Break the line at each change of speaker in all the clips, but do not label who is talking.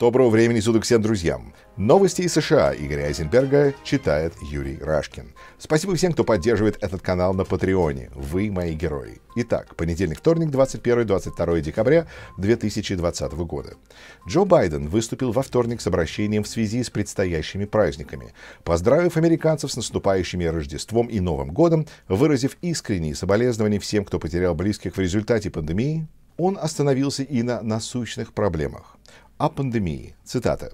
Доброго времени суток всем друзьям. Новости из США Игоря Айзенберга читает Юрий Рашкин. Спасибо всем, кто поддерживает этот канал на Патреоне. Вы мои герои. Итак, понедельник, вторник, 21-22 декабря 2020 года. Джо Байден выступил во вторник с обращением в связи с предстоящими праздниками, поздравив американцев с наступающими Рождеством и Новым годом, выразив искренние соболезнования всем, кто потерял близких в результате пандемии, он остановился и на насущных проблемах о пандемии. Цитата.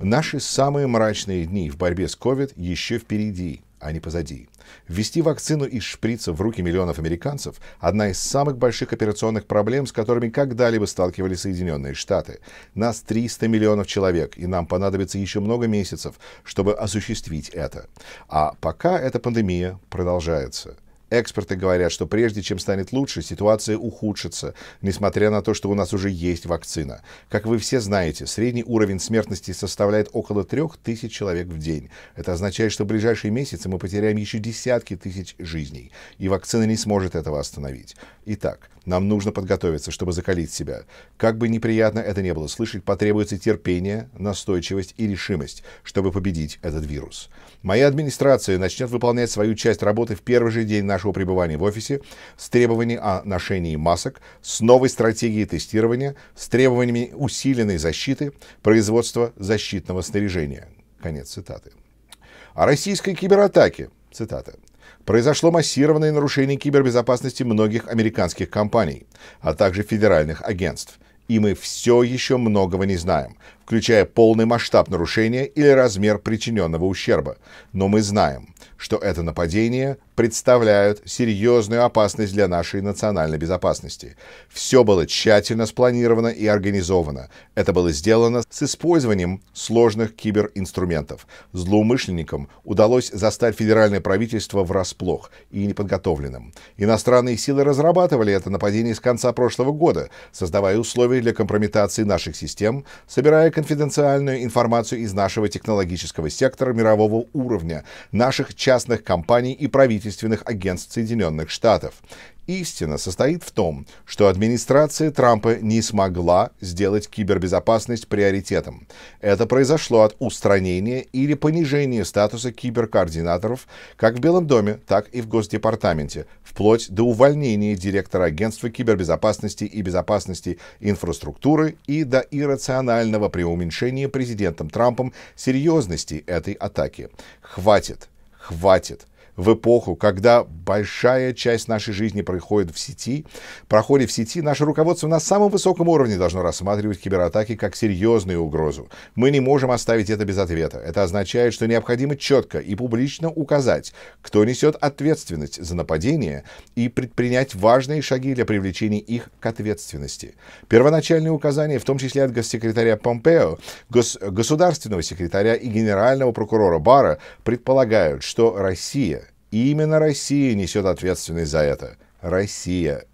«Наши самые мрачные дни в борьбе с COVID еще впереди, а не позади. Ввести вакцину из шприца в руки миллионов американцев – одна из самых больших операционных проблем, с которыми когда-либо сталкивались Соединенные Штаты. Нас 300 миллионов человек, и нам понадобится еще много месяцев, чтобы осуществить это. А пока эта пандемия продолжается – Эксперты говорят, что прежде чем станет лучше, ситуация ухудшится, несмотря на то, что у нас уже есть вакцина. Как вы все знаете, средний уровень смертности составляет около 3000 человек в день. Это означает, что в ближайшие месяцы мы потеряем еще десятки тысяч жизней, и вакцина не сможет этого остановить. Итак, нам нужно подготовиться, чтобы закалить себя. Как бы неприятно это ни было слышать, потребуется терпение, настойчивость и решимость, чтобы победить этот вирус. Моя администрация начнет выполнять свою часть работы в первый же день нашей нашего пребывания в офисе, с требованиями о ношении масок, с новой стратегией тестирования, с требованиями усиленной защиты, производства защитного снаряжения. Конец цитаты. О российской кибератаке. Цитата. Произошло массированное нарушение кибербезопасности многих американских компаний, а также федеральных агентств. И мы все еще многого не знаем, включая полный масштаб нарушения или размер причиненного ущерба. Но мы знаем, что это нападение представляют серьезную опасность для нашей национальной безопасности. Все было тщательно спланировано и организовано. Это было сделано с использованием сложных киберинструментов. Злоумышленникам удалось застать федеральное правительство врасплох и неподготовленным. Иностранные силы разрабатывали это нападение с конца прошлого года, создавая условия для компрометации наших систем, собирая конфиденциальную информацию из нашего технологического сектора мирового уровня, наших частных компаний и правительственных агентств Соединенных Штатов. Истина состоит в том, что администрация Трампа не смогла сделать кибербезопасность приоритетом. Это произошло от устранения или понижения статуса киберкоординаторов как в Белом доме, так и в Госдепартаменте, вплоть до увольнения директора Агентства кибербезопасности и безопасности инфраструктуры и до иррационального преуменьшения президентом Трампом серьезности этой атаки. Хватит хватит в эпоху, когда большая часть нашей жизни проходит в сети, проходит в сети, наше руководство на самом высоком уровне должно рассматривать кибератаки как серьезную угрозу. Мы не можем оставить это без ответа. Это означает, что необходимо четко и публично указать, кто несет ответственность за нападение и предпринять важные шаги для привлечения их к ответственности. Первоначальные указания, в том числе от госсекретаря Помпео, гос государственного секретаря и генерального прокурора Бара, предполагают, что Россия и именно Россия несет ответственность за это. Россия.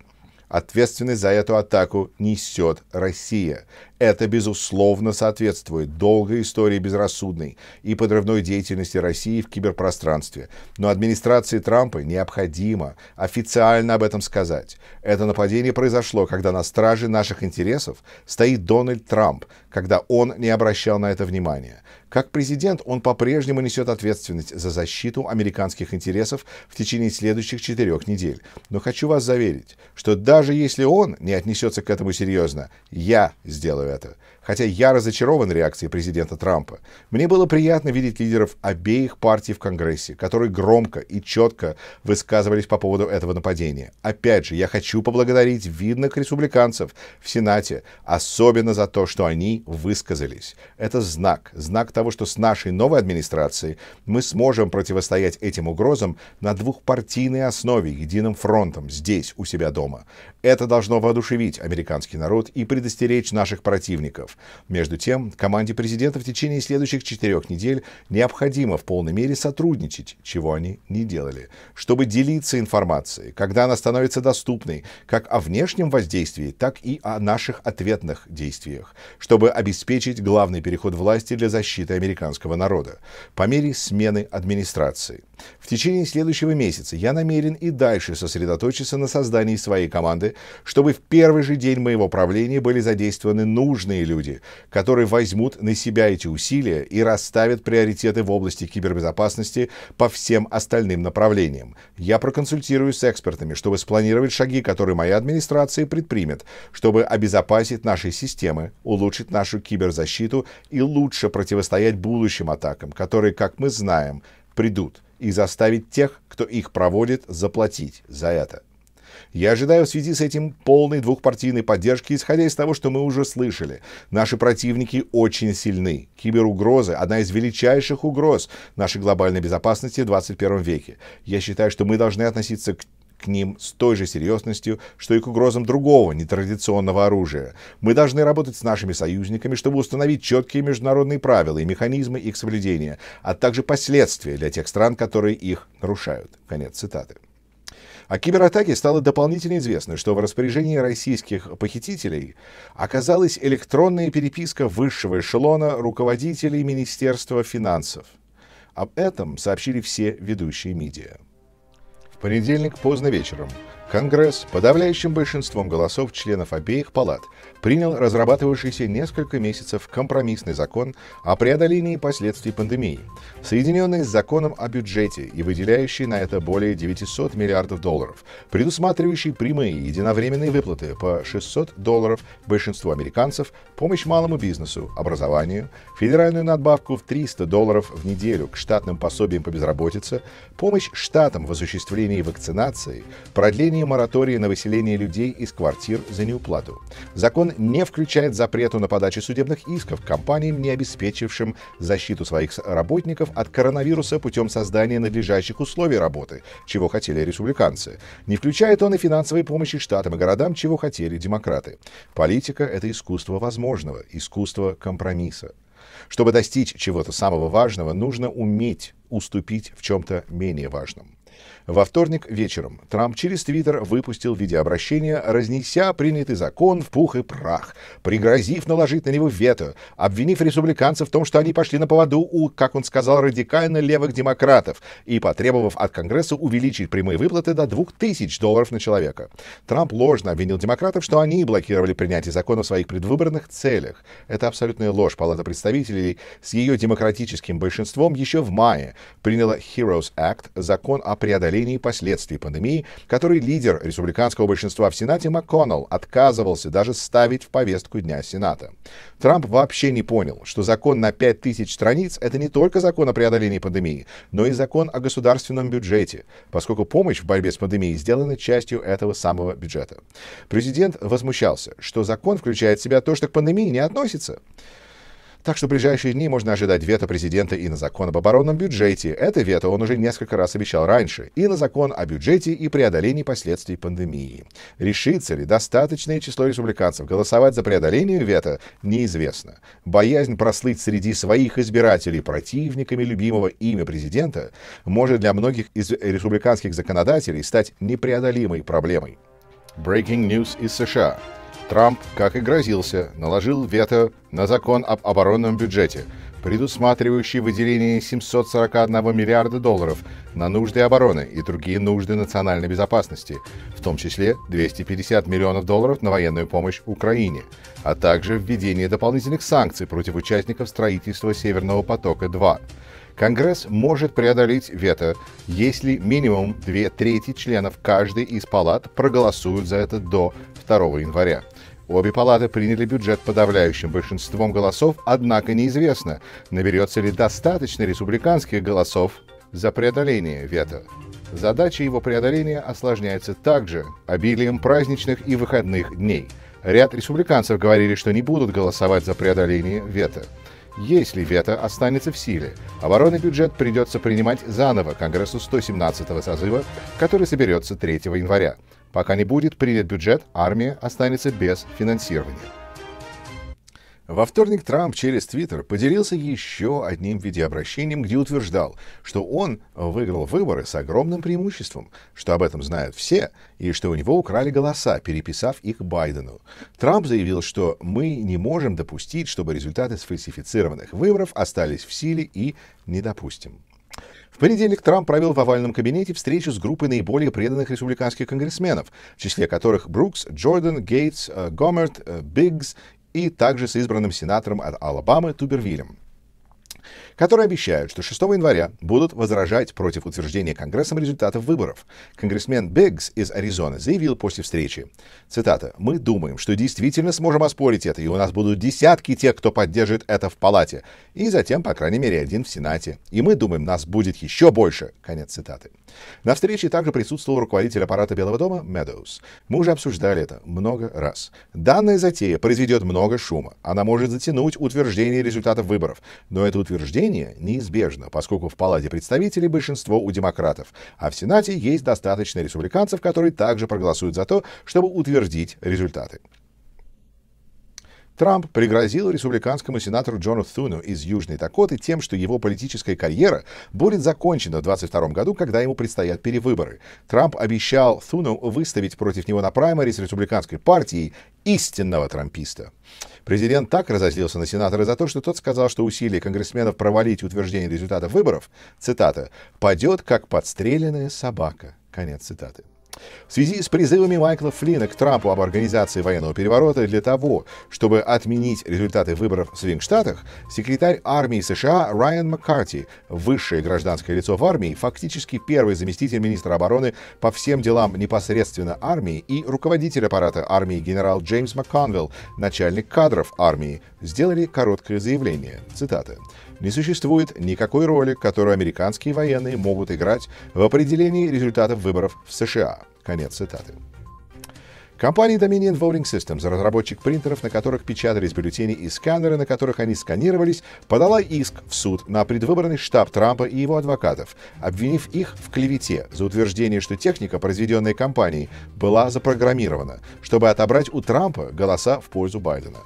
Ответственность за эту атаку несет Россия. Это, безусловно, соответствует долгой истории безрассудной и подрывной деятельности России в киберпространстве. Но администрации Трампа необходимо официально об этом сказать. Это нападение произошло, когда на страже наших интересов стоит Дональд Трамп, когда он не обращал на это внимания. Как президент он по-прежнему несет ответственность за защиту американских интересов в течение следующих четырех недель. Но хочу вас заверить, что даже если он не отнесется к этому серьезно, я сделаю ребята. Хотя я разочарован реакцией президента Трампа, мне было приятно видеть лидеров обеих партий в Конгрессе, которые громко и четко высказывались по поводу этого нападения. Опять же, я хочу поблагодарить видных республиканцев в Сенате, особенно за то, что они высказались. Это знак, знак того, что с нашей новой администрацией мы сможем противостоять этим угрозам на двухпартийной основе, единым фронтом, здесь, у себя дома. Это должно воодушевить американский народ и предостеречь наших противников. Между тем, команде президента в течение следующих четырех недель необходимо в полной мере сотрудничать, чего они не делали, чтобы делиться информацией, когда она становится доступной, как о внешнем воздействии, так и о наших ответных действиях, чтобы обеспечить главный переход власти для защиты американского народа по мере смены администрации. В течение следующего месяца я намерен и дальше сосредоточиться на создании своей команды, чтобы в первый же день моего правления были задействованы нужные люди, люди, которые возьмут на себя эти усилия и расставят приоритеты в области кибербезопасности по всем остальным направлениям. Я проконсультируюсь с экспертами, чтобы спланировать шаги, которые моя администрация предпримет, чтобы обезопасить наши системы, улучшить нашу киберзащиту и лучше противостоять будущим атакам, которые, как мы знаем, придут, и заставить тех, кто их проводит, заплатить за это. Я ожидаю в связи с этим полной двухпартийной поддержки, исходя из того, что мы уже слышали. Наши противники очень сильны. Киберугрозы одна из величайших угроз нашей глобальной безопасности в 21 веке. Я считаю, что мы должны относиться к к ним с той же серьезностью, что и к угрозам другого нетрадиционного оружия. Мы должны работать с нашими союзниками, чтобы установить четкие международные правила и механизмы их соблюдения, а также последствия для тех стран, которые их нарушают. Конец цитаты. О кибератаке стало дополнительно известно, что в распоряжении российских похитителей оказалась электронная переписка высшего эшелона руководителей Министерства финансов. Об этом сообщили все ведущие медиа. В понедельник поздно вечером Конгресс подавляющим большинством голосов членов обеих палат принял разрабатывавшийся несколько месяцев компромиссный закон о преодолении последствий пандемии, соединенный с законом о бюджете и выделяющий на это более 900 миллиардов долларов, предусматривающий прямые единовременные выплаты по 600 долларов большинству американцев, помощь малому бизнесу, образованию, федеральную надбавку в 300 долларов в неделю к штатным пособиям по безработице, помощь штатам в осуществлении вакцинации, продление введение моратории на выселение людей из квартир за неуплату. Закон не включает запрету на подачу судебных исков компаниям, не обеспечившим защиту своих работников от коронавируса путем создания надлежащих условий работы, чего хотели республиканцы. Не включает он и финансовой помощи штатам и городам, чего хотели демократы. Политика — это искусство возможного, искусство компромисса. Чтобы достичь чего-то самого важного, нужно уметь уступить в чем-то менее важном. Во вторник вечером Трамп через Твиттер выпустил видеообращение, разнеся принятый закон в пух и прах, пригрозив наложить на него вето, обвинив республиканцев в том, что они пошли на поводу у, как он сказал, радикально левых демократов и потребовав от Конгресса увеличить прямые выплаты до 2000 долларов на человека. Трамп ложно обвинил демократов, что они блокировали принятие закона в своих предвыборных целях. Это абсолютная ложь. Палата представителей с ее демократическим большинством еще в мае приняла Heroes Act, закон о преодолении преодолении последствий пандемии, который лидер республиканского большинства в Сенате МакКоннелл отказывался даже ставить в повестку дня Сената. Трамп вообще не понял, что закон на 5000 страниц — это не только закон о преодолении пандемии, но и закон о государственном бюджете, поскольку помощь в борьбе с пандемией сделана частью этого самого бюджета. Президент возмущался, что закон включает в себя то, что к пандемии не относится. Так что в ближайшие дни можно ожидать вето президента и на закон об оборонном бюджете. Это вето он уже несколько раз обещал раньше. И на закон о бюджете и преодолении последствий пандемии. Решится ли достаточное число республиканцев голосовать за преодоление вето, неизвестно. Боязнь прослыть среди своих избирателей противниками любимого имя президента может для многих из республиканских законодателей стать непреодолимой проблемой. Breaking news из США. Трамп, как и грозился, наложил вето на закон об оборонном бюджете, предусматривающий выделение 741 миллиарда долларов на нужды обороны и другие нужды национальной безопасности, в том числе 250 миллионов долларов на военную помощь Украине, а также введение дополнительных санкций против участников строительства «Северного потока-2». Конгресс может преодолеть вето, если минимум две трети членов каждой из палат проголосуют за это до 2 января. Обе палаты приняли бюджет подавляющим большинством голосов, однако неизвестно, наберется ли достаточно республиканских голосов за преодоление вето. Задача его преодоления осложняется также обилием праздничных и выходных дней. Ряд республиканцев говорили, что не будут голосовать за преодоление вето. Если вето останется в силе, оборонный бюджет придется принимать заново Конгрессу 117 го созыва, который соберется 3 января. Пока не будет принят бюджет, армия останется без финансирования. Во вторник Трамп через Твиттер поделился еще одним видеообращением, где утверждал, что он выиграл выборы с огромным преимуществом, что об этом знают все, и что у него украли голоса, переписав их Байдену. Трамп заявил, что мы не можем допустить, чтобы результаты сфальсифицированных выборов остались в силе и не допустим. В понедельник Трамп провел в овальном кабинете встречу с группой наиболее преданных республиканских конгрессменов, в числе которых Брукс, Джордан, Гейтс, э, Гомерт, э, Биггс и также с избранным сенатором от Алабамы Тубервиллем которые обещают, что 6 января будут возражать против утверждения Конгрессом результатов выборов. Конгрессмен Биггс из Аризоны заявил после встречи, цитата, «Мы думаем, что действительно сможем оспорить это, и у нас будут десятки тех, кто поддержит это в палате, и затем, по крайней мере, один в Сенате. И мы думаем, нас будет еще больше». Конец цитаты. На встрече также присутствовал руководитель аппарата Белого дома Медоуз. Мы уже обсуждали это много раз. Данная затея произведет много шума. Она может затянуть утверждение результатов выборов, но это утверждение Изменение неизбежно, поскольку в Палате представителей большинство у демократов, а в Сенате есть достаточно республиканцев, которые также проголосуют за то, чтобы утвердить результаты. Трамп пригрозил республиканскому сенатору Джону Туну из Южной Дакоты тем, что его политическая карьера будет закончена в 2022 году, когда ему предстоят перевыборы. Трамп обещал Туну выставить против него на праймари республиканской партии истинного трамписта. Президент так разозлился на сенатора за то, что тот сказал, что усилия конгрессменов провалить утверждение результатов выборов, цитата, «падет, как подстреленная собака». Конец цитаты. В связи с призывами Майкла Флина к Трампу об организации военного переворота для того, чтобы отменить результаты выборов в Свингштатах, секретарь армии США Райан Маккарти, высшее гражданское лицо в армии, фактически первый заместитель министра обороны по всем делам непосредственно армии и руководитель аппарата армии генерал Джеймс Макконвилл, начальник кадров армии, сделали короткое заявление. Цитата не существует никакой роли, которую американские военные могут играть в определении результатов выборов в США. Конец цитаты. Компания Dominion Voting Systems, разработчик принтеров, на которых печатались бюллетени и сканеры, на которых они сканировались, подала иск в суд на предвыборный штаб Трампа и его адвокатов, обвинив их в клевете за утверждение, что техника, произведенная компанией, была запрограммирована, чтобы отобрать у Трампа голоса в пользу Байдена.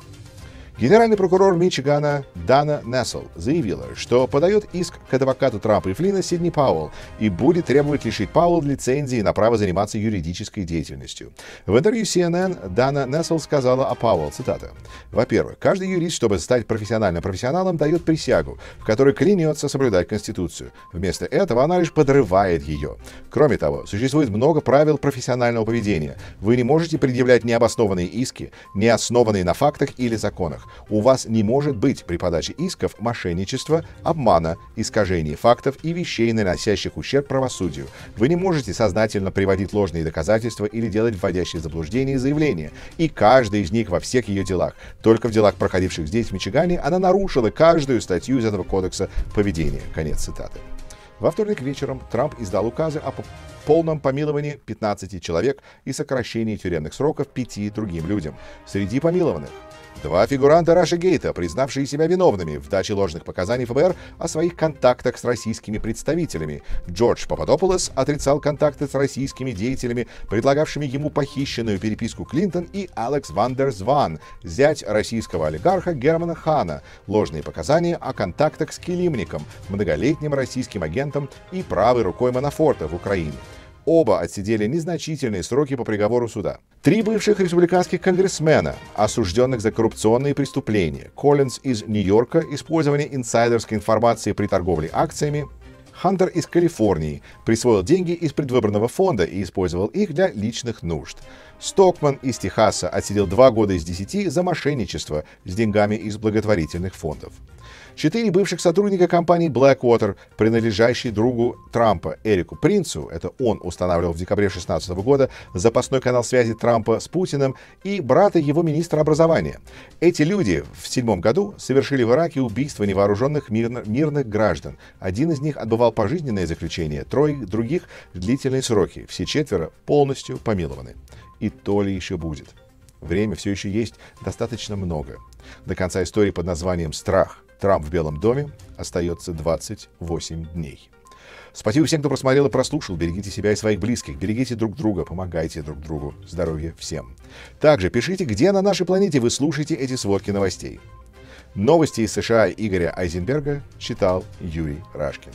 Генеральный прокурор Мичигана Дана Нессел заявила, что подает иск к адвокату Трампа и Флина Сидни Пауэлл и будет требовать лишить Пауэлл лицензии на право заниматься юридической деятельностью. В интервью CNN Дана Нессел сказала о Пауэлл, цитата, «Во-первых, каждый юрист, чтобы стать профессиональным профессионалом, дает присягу, в которой клянется соблюдать Конституцию. Вместо этого она лишь подрывает ее. Кроме того, существует много правил профессионального поведения. Вы не можете предъявлять необоснованные иски, не основанные на фактах или законах у вас не может быть при подаче исков мошенничества, обмана, искажений фактов и вещей, наносящих ущерб правосудию. Вы не можете сознательно приводить ложные доказательства или делать вводящие в заблуждение заявления, и каждый из них во всех ее делах. Только в делах, проходивших здесь, в Мичигане, она нарушила каждую статью из этого кодекса поведения. Конец цитаты. Во вторник вечером Трамп издал указы о полном помиловании 15 человек и сокращении тюремных сроков пяти другим людям. Среди помилованных Два фигуранта Раша Гейта, признавшие себя виновными в даче ложных показаний ФБР о своих контактах с российскими представителями. Джордж Пападополос отрицал контакты с российскими деятелями, предлагавшими ему похищенную переписку Клинтон и Алекс Вандерзван, зять российского олигарха Германа Хана, ложные показания о контактах с Келимником, многолетним российским агентом и правой рукой Манафорта в Украине оба отсидели незначительные сроки по приговору суда. Три бывших республиканских конгрессмена, осужденных за коррупционные преступления, Коллинз из Нью-Йорка, использование инсайдерской информации при торговле акциями, Хантер из Калифорнии присвоил деньги из предвыборного фонда и использовал их для личных нужд. Стокман из Техаса отсидел два года из десяти за мошенничество с деньгами из благотворительных фондов. Четыре бывших сотрудника компании Blackwater, принадлежащей другу Трампа Эрику Принцу, это он устанавливал в декабре 2016 года запасной канал связи Трампа с Путиным и брата его министра образования. Эти люди в седьмом году совершили в Ираке убийство невооруженных мирно- мирных граждан. Один из них отбывал пожизненное заключение, трое других — длительные сроки. Все четверо полностью помилованы. И то ли еще будет. Время все еще есть достаточно много. До конца истории под названием «Страх» Трамп в Белом доме. Остается 28 дней. Спасибо всем, кто просмотрел и прослушал. Берегите себя и своих близких. Берегите друг друга, помогайте друг другу. Здоровья всем. Также пишите, где на нашей планете вы слушаете эти сводки новостей. Новости из США Игоря Айзенберга читал Юрий Рашкин.